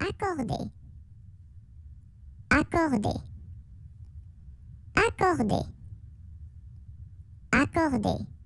accorder, accorder, accorder, accorder.